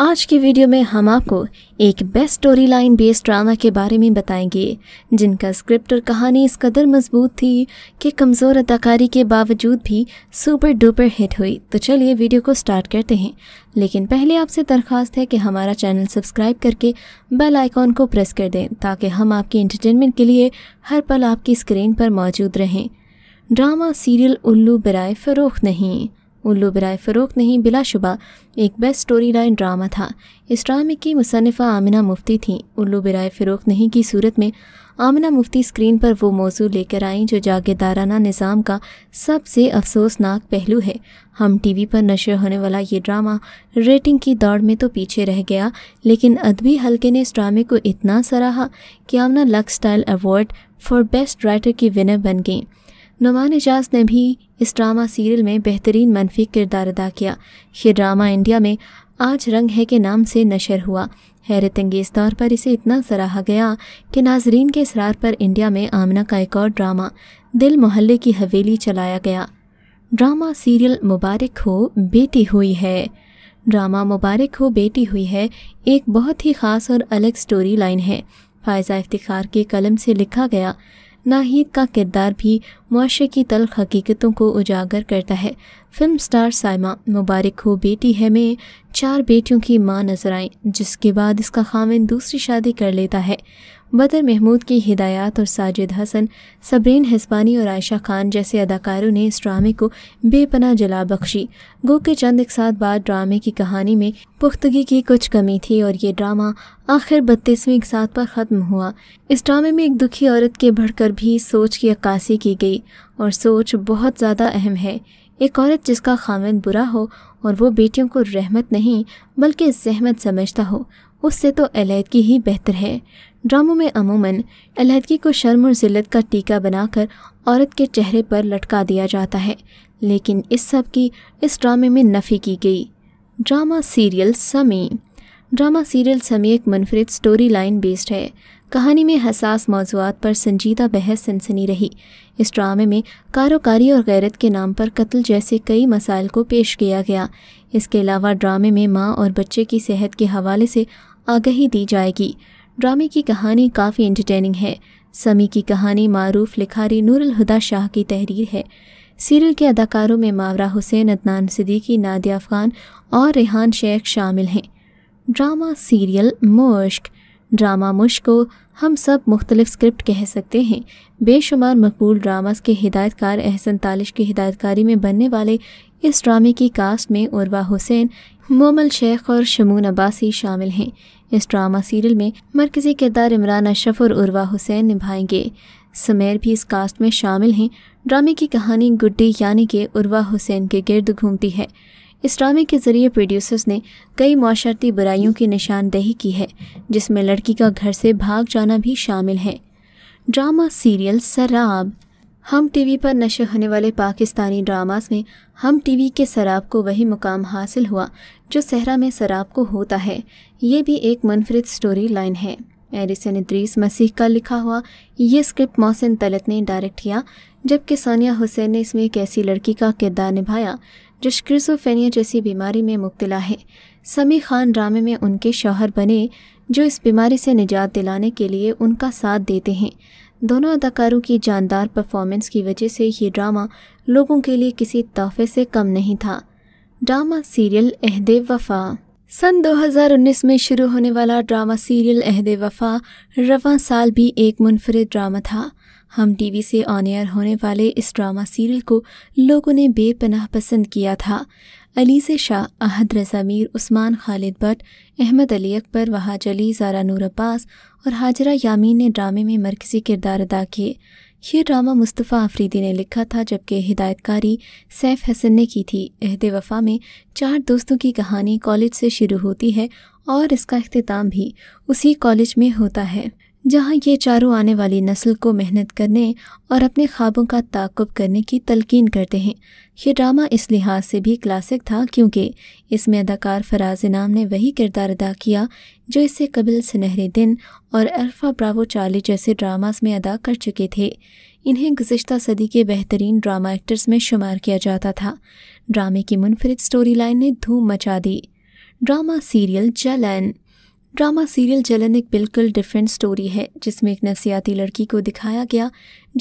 आज की वीडियो में हम आपको एक best story line based drama के बारे में बताएंगे जिनका स्क्रिप्ट और कहानी इस कदर मजबूत थी कि कमज़ोर अदाकारी के बावजूद भी सुपर डुपर हिट हुई तो चलिए वीडियो को स्टार्ट करते हैं लेकिन पहले आपसे दरख्वास्त है कि हमारा चैनल सब्सक्राइब करके बेल आइकॉन को प्रेस कर दें ताकि हम आपके इंटरटेनमेंट के लिए हर पल आपकी स्क्रीन पर मौजूद रहें ड्रामा सीरियल उल्लू बराए फ़रोख नहीं उल्लू बराए फ़रोक नहीं बिलाशुबा एक बेस्ट स्टोरी लाइन ड्रामा था इस ड्रामे की मुसनफ़ा आमिना मुफ्ती थी उल्लू बराए फ़रोग नहीं की सूरत में आमिना मुफ्ती स्क्रीन पर वो मौजू लेकर आईं जो जागेदाराना निज़ाम का सबसे अफसोसनाक पहलू है हम टीवी पर नशर होने वाला ये ड्रामा रेटिंग की दौड़ में तो पीछे रह गया लेकिन अदबी हल्के ने इस ड्रामे को इतना सराहा कि Aamna Lux Style award for best writer की विनर बन गई नुमान एजाज ने भी इस ड्रामा सीरियल में बेहतरीन मनफी किरदार अदा किया ये ड्रामा इंडिया में आज रंग है के नाम से नशर हुआ हैरत अंगेज तौर पर इसे इतना सराहा गया कि नाजरीन के इसरार पर इंडिया में आमना का एक और ड्रामा दिल मोहल्ले की हवेली चलाया गया ड्रामा सीरियल मुबारक हो बेटी हुई है ड्रामा मुबारक हो बेटी हुई है एक बहुत ही ख़ास और अलग स्टोरी लाइन है फायज़ा इफ्तार के कलम से लिखा गया नाहिद का किरदार भी मुआरे की तलख हकीकतों को उजागर करता है फिल्म स्टार साइमा मुबारक हो बेटी है में चार बेटियों की मां नजर आई जिसके बाद इसका खामिन दूसरी शादी कर लेता है बदर महमूद की हिदायत और साजिद हसन सबरीन हिस्पानी और आयशा खान जैसे अदाकारों ने इस ड्रामे को बेपना जला बख्शी गो के चंद एक साथ बाद ड्रामे की कहानी में पुख्तगी की कुछ कमी थी और ये ड्रामा आखिर बत्तीसवीं एक साथ पर ख़त्म हुआ इस ड्रामे में एक दुखी औरत के बढ़कर भी सोच की अक्कासी की गई और सोच बहुत ज़्यादा अहम है एक औरत जिसका खामिन बुरा हो और वो बेटियों को रहमत नहीं बल्कि जहमत समझता हो उससे तो अलीहदगी ही बेहतर है ड्रामों में अमूमन अलीहदगी को शर्म और जिल्लत का टीका बनाकर औरत के चेहरे पर लटका दिया जाता है लेकिन इस सब की इस ड्रामे में नफ़ी की गई drama serial Sammi drama serial Sammi एक मुनफरद स्टोरी लाइन बेस्ड है कहानी में हसास मौजूद पर संजीदा बहस सनसनी रही इस ड्रामे में कारोकारी और गैरत के नाम पर कत्ल जैसे कई मसाइल को पेश किया गया इसके अलावा ड्रामे में माँ और बच्चे की सेहत के हवाले से आगही दी जाएगी ड्रामे की कहानी काफ़ी इंटरटेनिंग है समी की कहानी मारूफ लिखारी नूरल हुदा शाह की तहरीर है सीरियल के अदाकारों में मावरा हुसैन अदनान सिद्दीकी नादिया अफगान और रेहान शेख शामिल हैं drama serial Mushk drama Mushk को हम सब मुख्तलिफ स्क्रिप्ट कह सकते हैं बेशुमार मकबूल ड्रामास के हिदायतकार एहसन तालिश की हिदायतकारी में बनने वाले इस ड्रामे की कास्ट में उर्वा हुसैन मोमल शेख और शमून अब्बासी शामिल हैं इस ड्रामा सीरियल में मरकज़ी किरदार इमरान अशरफ और उर्वा हुसैन निभाएंगे समेर भी इस कास्ट में शामिल हैं ड्रामे की कहानी गुड्डी यानी कि उर्वा हुसैन के गिर्द घूमती है इस ड्रामे के ज़रिए प्रोड्यूसर्स ने कई माशर्ती बुराइयों की निशानदेही की है जिसमें लड़की का घर से भाग जाना भी शामिल है ड्रामा सीरियल शराब हम टीवी पर नशे होने वाले पाकिस्तानी ड्रामास में हम टीवी के शराब को वही मुकाम हासिल हुआ जो सहरा में शराब को होता है ये भी एक मुनफरद स्टोरी लाइन है एरिसन इद्रीस मसीह का लिखा हुआ ये स्क्रिप्ट मोहसिन तलत ने डायरेक्ट किया जबकि सानिया हुसैन ने इसमें एक ऐसी लड़की का किरदार निभाया जो जैसी बीमारी में मुब्तला है समी खान ड्रामे में उनके शौहर बने जो इस बीमारी से निजात दिलाने के लिए उनका साथ देते हैं दोनों अदाकारों की जानदार परफॉर्मेंस की वजह से ये ड्रामा लोगों के लिए किसी तोहफे से कम नहीं था ड्रामा सीरियल अहदे वफा सन 2019 में शुरू होने वाला ड्रामा सीरियल अहद वफा रवा साल भी एक मुनफरद ड्रामा था हम टीवी से ऑन एयर होने वाले इस ड्रामा सीरियल को लोगों ने बेपनाह पसंद किया था अलीसे शाह अहद रजा मीर उस्मान खालिद भट्ट अहमद अली अकबर वहाज अली जारा नूर अब्बास और हाजरा यामीन ने ड्रामे में मरकज़ी किरदार अदा किए यह ड्रामा मुस्तफ़ा आफरीदी ने लिखा था जबकि हिदायतकारी सैफ हसन ने की थी अहद वफा में चार दोस्तों की कहानी कॉलेज से शुरू होती है और इसका अख्ताम भी उसी कॉलेज में होता है जहाँ ये चारों आने वाली नस्ल को मेहनत करने और अपने ख्वाबों का ताकुब करने की तलकीन करते हैं ये ड्रामा इस लिहाज से भी क्लासिक था क्योंकि इसमें अदाकार फराज इनाम ने वही किरदार अदा किया जो इससे कबल सुनहरे दिन और अल्फा ब्रावो चाली जैसे ड्रामास में अदा कर चुके थे इन्हें गुजशत सदी के बेहतरीन ड्रामा एक्टर्स में शुमार किया जाता था ड्रामे की मुनफरद स्टोरी लाइन ने धूम मचा दी drama serial Jalan drama serial Jalan एक बिल्कुल डिफरेंट स्टोरी है जिसमें एक नफसियाती लड़की को दिखाया गया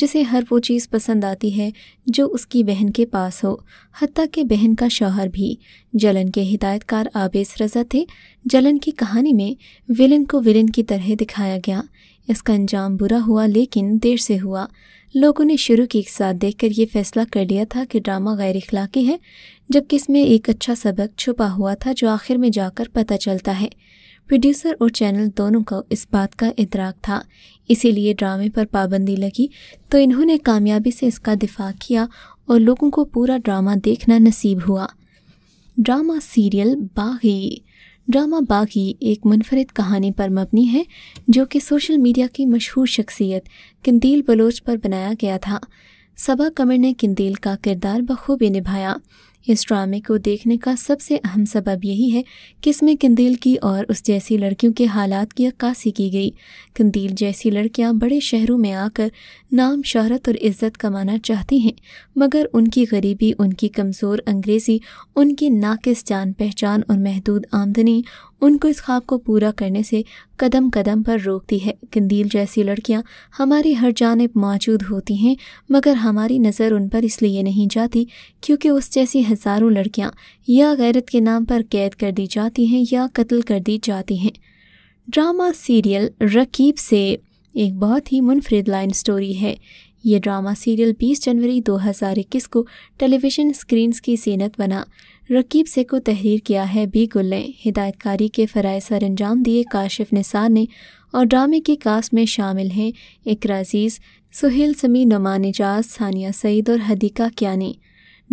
जिसे हर वो चीज़ पसंद आती है जो उसकी बहन के पास हो हती के बहन का शौहर भी जलन के हिदायतकार आबेस रजा थे जलन की कहानी में विलन को विलन की तरह दिखाया गया इसका अंजाम बुरा हुआ लेकिन देर से हुआ लोगों ने शुरू की एक साथ देखकर ये फैसला कर लिया था कि ड्रामा गैर इखलाकी है जबकि इसमें एक अच्छा सबक छुपा हुआ था जो आखिर में जाकर पता चलता है प्रोड्यूसर और चैनल दोनों को इस बात का इतराक था इसीलिए ड्रामे पर पाबंदी लगी तो इन्होंने कामयाबी से इसका दिफा किया और लोगों को पूरा ड्रामा देखना नसीब हुआ ड्रामा सीरियल बागी ड्रामा बागी एक मुनफरद कहानी पर मबनी है जो कि सोशल मीडिया की मशहूर शख्सियत किंदील बलोच पर बनाया गया था सबा कमर ने किंदील का किरदार बखूबी निभाया इस ड्रामे को देखने का सबसे अहम सबब यही है कि इसमें कंदील की और उस जैसी लड़कियों के हालात की अक्कासी की गई कंदील जैसी लड़कियां बड़े शहरों में आकर नाम शहरत और इज़्ज़त कमाना चाहती हैं मगर उनकी गरीबी उनकी कमज़ोर अंग्रेज़ी उनकी नाकिस जान पहचान और महदूद आमदनी उनको इस ख्वाब को पूरा करने से कदम कदम पर रोकती है कंदील जैसी लड़कियाँ हमारी हर जानब मौजूद होती हैं मगर हमारी नज़र उन पर इसलिए नहीं जाती क्योंकि उस जैसी हज़ारों लड़कियाँ या गैरत के नाम पर कैद कर दी जाती हैं या कत्ल कर दी जाती हैं ड्रामा सीरियल रकीब से एक बहुत ही मुनफरद लाइन स्टोरी है ये ड्रामा सीरियल 20 जनवरी 2021 को टेलीविज़न स्क्रीन्स की सेनत बना रकीब से को तहरीर किया है बी गुल ने हिदायतकारी के फ़राय सर अंजाम दिए काशिफ निसार ने और ड्रामे के कास्ट में शामिल हैं इकरा अजीज़ सुहेल समी नुमा एजाज सानिया सईद और हदीका क्यानी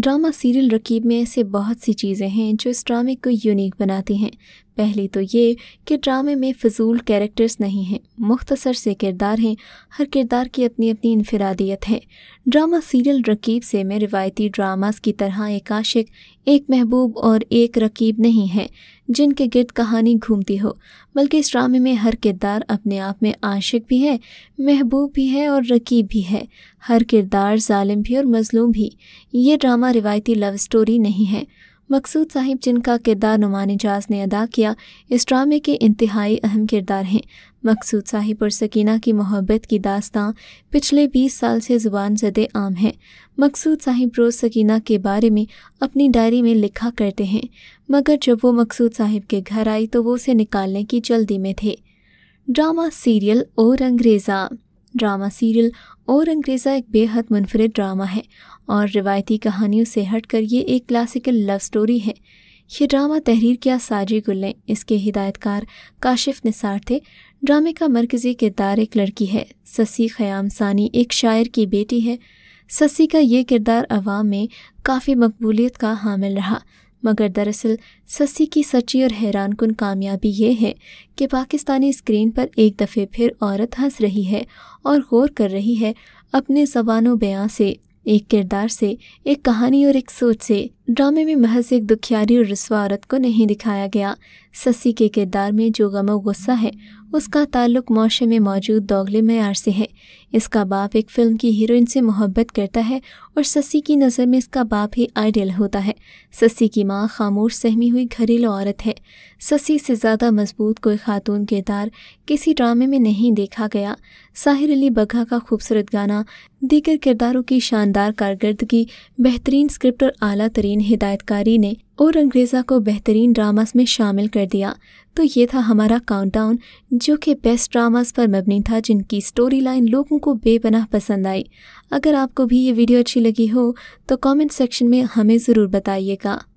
ड्रामा सीरियल रकीब में ऐसे बहुत सी चीज़ें हैं जो इस ड्रामे को यूनिक बनाती हैं पहली तो ये कि ड्रामे में फजूल कैरेक्टर्स नहीं हैं मुख्तसर से किरदार हैं हर किरदार की अपनी अपनी इनफरादियत है ड्रामा सीरियल रकीब से में रिवायती ड्रामास की तरह एक आशिक एक महबूब और एक रकीब नहीं है जिनके गिरद कहानी घूमती हो बल्कि इस ड्रामे में हर किरदार अपने आप में आशिक भी है महबूब भी है और रकीब भी है हर किरदार ालिम भी और मजलूम भी ये ड्रामा रिवायती लव स्टोरी नहीं है मकसूद साहिब जिनका किरदार नुमान एजाज ने अदा किया इस ड्रामे के इंतहाई अहम किरदार हैं मकसूद साहिब और सकीना की मोहब्बत की दास्तां पिछले 20 साल से ज़ुबान जद आम है मकसूद साहिब रोज़ सकीना के बारे में अपनी डायरी में लिखा करते हैं मगर जब वो मकसूद साहिब के घर आई तो वो उसे निकालने की जल्दी में थे ड्रामा सीरियल और अंग्रेज़ा ड्रामा सीरियल और अंग्रेज़ा एक बेहद मुनफरद ड्रामा है और रिवायती कहानियों से हट कर ये एक क्लासिकल लव स्टोरी है ये ड्रामा तहरीर किया साजी गुल इसके हिदायतकार काशिफ निसार थे ड्रामे का मरकज़ी किरदार एक लड़की है ससी ख़याम सानी एक शायर की बेटी है ससी का ये किरदार अवाम में काफ़ी मकबूलियत का हामिल रहा मगर दरअसल सस्सी की सच्ची और हैरान कन कामयाबी ये है कि पाकिस्तानी स्क्रीन पर एक दफ़े फिर औरत हंस रही है और गौर कर रही है अपने जबान बयां से एक किरदार से एक कहानी और एक सोच से ड्रामे में महज एक दुखियारी और रसवा औरत को नहीं दिखाया गया ससी के किरदार में जो गमो गुस्सा है उसका ताल्लुक मुआशे में मौजूद दोगले मैार से है इसका बाप एक फ़िल्म की हीरोइन से मोहब्बत करता है और ससी की नज़र में इसका बाप ही आइडियल होता है ससी की माँ खामोश सहमी हुई घरेलू औरत है ससी से ज़्यादा मजबूत कोई खातून किरदार किसी ड्रामे में नहीं देखा गया साहिर अली बघा का खूबसूरत गाना दीगर किरदारों की शानदार कारकर्दगी बेहतरीन स्क्रिप्ट और अली तरीन बेहतरीन हिदायतकारी ने और अंग्रेज़ा को बेहतरीन ड्रामास में शामिल कर दिया तो ये था हमारा काउंटडाउन जो कि बेस्ट ड्रामास पर मबनी था जिनकी स्टोरी लाइन लोगों को बेपनाह पसंद आई अगर आपको भी ये वीडियो अच्छी लगी हो तो कमेंट सेक्शन में हमें ज़रूर बताइएगा